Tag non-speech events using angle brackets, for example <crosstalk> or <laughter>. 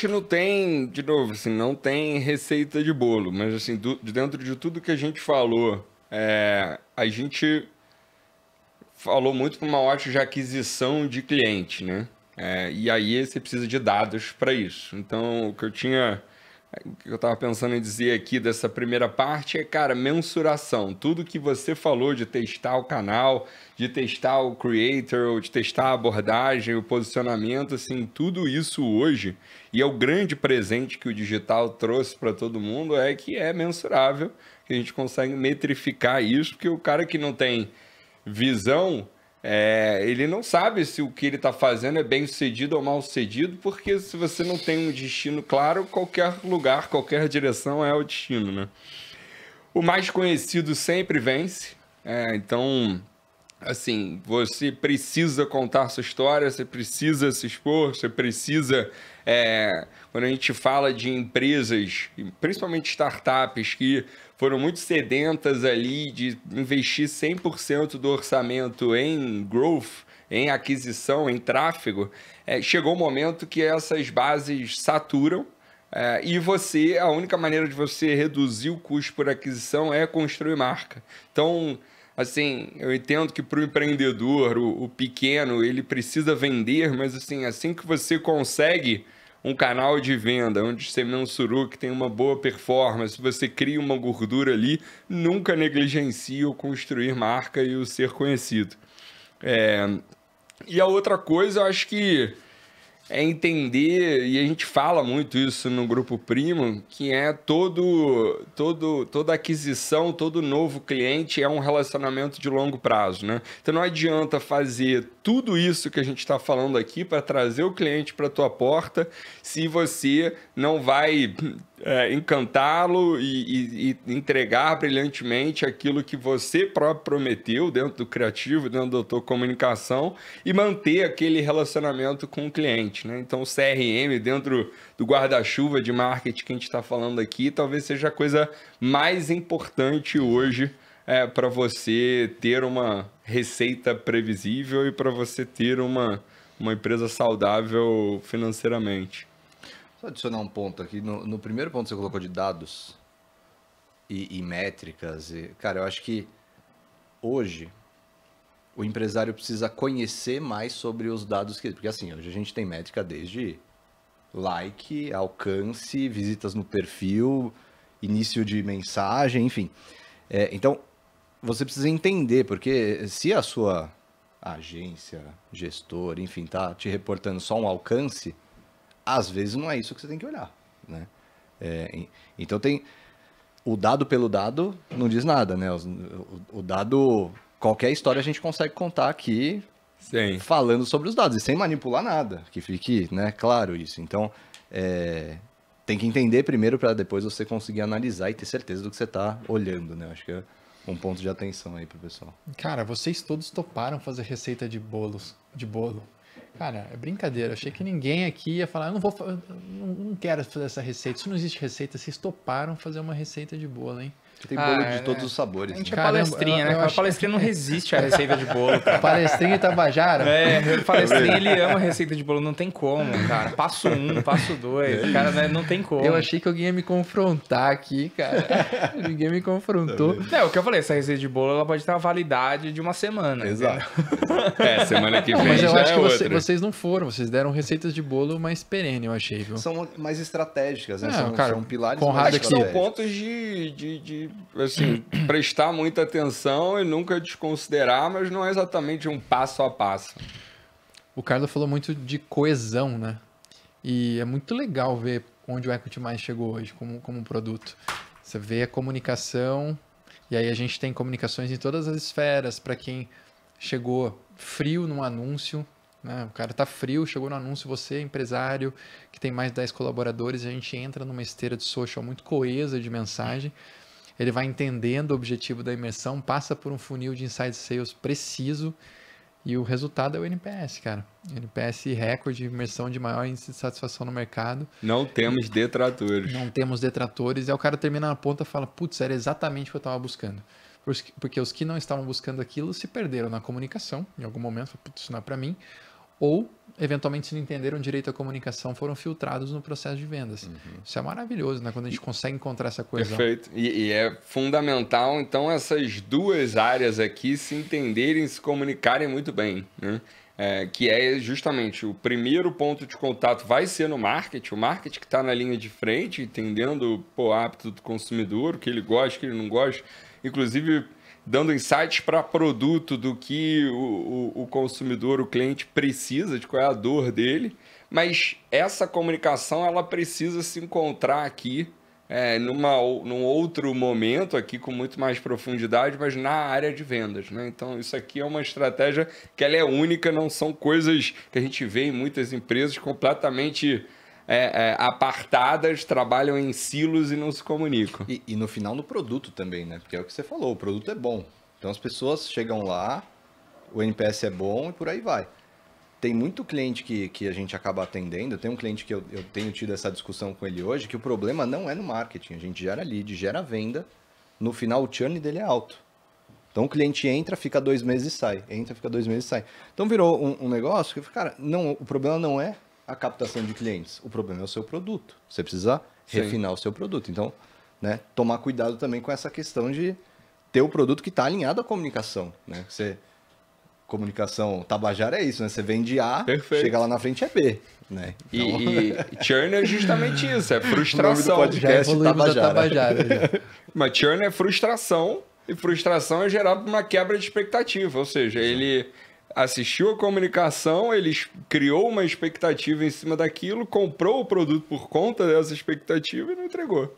gente não tem, de novo, assim, não tem receita de bolo, mas assim, do, dentro de tudo que a gente falou, é, a gente falou muito para uma ótima de aquisição de cliente, né? É, e aí você precisa de dados para isso. Então, o que eu tinha o que eu estava pensando em dizer aqui dessa primeira parte é, cara, mensuração. Tudo que você falou de testar o canal, de testar o creator, de testar a abordagem, o posicionamento, assim, tudo isso hoje, e é o grande presente que o digital trouxe para todo mundo, é que é mensurável, que a gente consegue metrificar isso, porque o cara que não tem visão, é, ele não sabe se o que ele está fazendo é bem sucedido ou mal sucedido, porque se você não tem um destino claro, qualquer lugar, qualquer direção é o destino, né? O mais conhecido sempre vence. É, então, assim, você precisa contar sua história, você precisa se expor, você precisa. É, quando a gente fala de empresas, principalmente startups, que foram muito sedentas ali de investir 100% do orçamento em growth, em aquisição, em tráfego, é, chegou o um momento que essas bases saturam. É, e você, a única maneira de você reduzir o custo por aquisição é construir marca. Então, assim, eu entendo que para o empreendedor, o pequeno, ele precisa vender, mas assim, assim que você consegue um canal de venda onde você mensurou que tem uma boa performance, você cria uma gordura ali, nunca negligencie o construir marca e o ser conhecido. É... E a outra coisa, eu acho que é entender, e a gente fala muito isso no grupo primo, que é todo, todo toda aquisição, todo novo cliente é um relacionamento de longo prazo, né? Então não adianta fazer tudo isso que a gente está falando aqui para trazer o cliente para tua porta se você não vai é, encantá-lo e, e, e, entregar brilhantemente aquilo que você próprio prometeu dentro do criativo, dentro da tua comunicação e manter aquele relacionamento com o cliente. Né? Então, o CRM dentro do guarda-chuva de marketing que a gente está falando aqui talvez seja a coisa mais importante hoje é, para você ter uma receita previsível e para você ter uma, uma empresa saudável financeiramente. Só adicionar um ponto aqui. No, no primeiro ponto que você colocou de dados e, e métricas, e, cara, eu acho que hoje o empresário precisa conhecer mais sobre os dados que. Porque assim, hoje a gente tem métrica desde like, alcance, visitas no perfil, início de mensagem, enfim. É, então, você precisa entender, porque se a sua agência, gestor, enfim, tá te reportando só um alcance às vezes não é isso que você tem que olhar, né? É, então tem o dado pelo dado não diz nada, né? O, o dado qualquer história a gente consegue contar aqui Sim. falando sobre os dados e sem manipular nada, que fique, né? Claro isso. Então é, tem que entender primeiro para depois você conseguir analisar e ter certeza do que você está olhando, né? Acho que é um ponto de atenção aí pro pessoal. Cara, vocês todos toparam fazer receita de bolos, de bolo. Cara, é brincadeira. achei que ninguém aqui ia falar, eu não vou, não quero fazer essa receita. Isso não existe receita. Vocês toparam fazer uma receita de bolo, hein? Tem bolo ah, de é. todos os sabores. A gente né? é Caramba, palestrinha, né? eu, né? A palestrinha não resiste à receita de bolo, cara. <laughs> palestrinha e Tabajara? É, o <laughs> palestrinha ele tá ama receita de bolo, não tem como, cara. Passo um, passo dois, é cara, né? não tem como. Eu achei que alguém ia me confrontar aqui, cara. <laughs> Ninguém me confrontou. Tá é, o que eu falei, essa receita de bolo, ela pode ter uma validade de uma semana. Exato. é, semana que vem Mas eu acho é que você, vocês não foram, vocês deram receitas de bolo mais perene, eu achei, viu? São mais estratégicas, né? são, cara, são pilares Conrado mais são pontos de, de, de assim, prestar muita atenção e nunca desconsiderar, mas não é exatamente um passo a passo. O Carlos falou muito de coesão, né? E é muito legal ver onde o Equity Mais chegou hoje como, como um produto. Você vê a comunicação, e aí a gente tem comunicações em todas as esferas, para quem chegou frio num anúncio, né? o cara tá frio, chegou no anúncio, você empresário que tem mais 10 colaboradores, a gente entra numa esteira de social muito coesa de mensagem ele vai entendendo o objetivo da imersão, passa por um funil de inside sales preciso e o resultado é o NPS, cara. NPS recorde, de imersão de maior índice de satisfação no mercado. Não temos detratores. Não temos detratores. E aí o cara termina na ponta e fala: putz, era exatamente o que eu estava buscando. Porque os que não estavam buscando aquilo se perderam na comunicação, em algum momento, putz, isso não é para mim ou eventualmente se não entenderam direito à comunicação foram filtrados no processo de vendas. Uhum. Isso é maravilhoso, né? Quando a gente consegue encontrar essa coisa. Perfeito. E, e, é fundamental, então, essas duas áreas aqui se entenderem, se comunicarem muito bem, né? É, que é justamente o primeiro ponto de contato vai ser no marketing, o marketing que está na linha de frente, entendendo pô, o hábito do consumidor, o que ele gosta, o que ele não gosta. Inclusive, dando insights para produto do que o, o, o consumidor, o cliente precisa, de qual é a dor dele. Mas essa comunicação ela precisa se encontrar aqui é, numa, num outro momento aqui com muito mais profundidade, mas na área de vendas. Né? Então, isso aqui é uma estratégia que ela é única, não são coisas que a gente vê em muitas empresas completamente é, é, apartadas, trabalham em silos e não se comunicam. E, e no final no produto também, né? Porque é o que você falou, o produto é bom. Então as pessoas chegam lá, o NPS é bom e por aí vai. Tem muito cliente que, que a gente acaba atendendo. Tem um cliente que eu, eu tenho tido essa discussão com ele hoje, que o problema não é no marketing. A gente gera lead, gera venda. No final, o churn dele é alto. Então o cliente entra, fica dois meses e sai. Entra, fica dois meses e sai. Então virou um, um negócio que, cara, não, o problema não é a captação de clientes. O problema é o seu produto. Você precisa Sim. refinar o seu produto. Então, né, tomar cuidado também com essa questão de ter o produto que está alinhado à comunicação. Né? Você, comunicação Tabajara é isso, né? Você vende A, Perfeito. chega lá na frente é B. Né? Então... E, e <laughs> churn é justamente isso, é frustração. O do podcast Tabajara. Tabajara né? <laughs> Mas churn é frustração, e frustração é gerada por uma quebra de expectativa. Ou seja, Sim. ele assistiu a comunicação, ele criou uma expectativa em cima daquilo, comprou o produto por conta dessa expectativa e não entregou.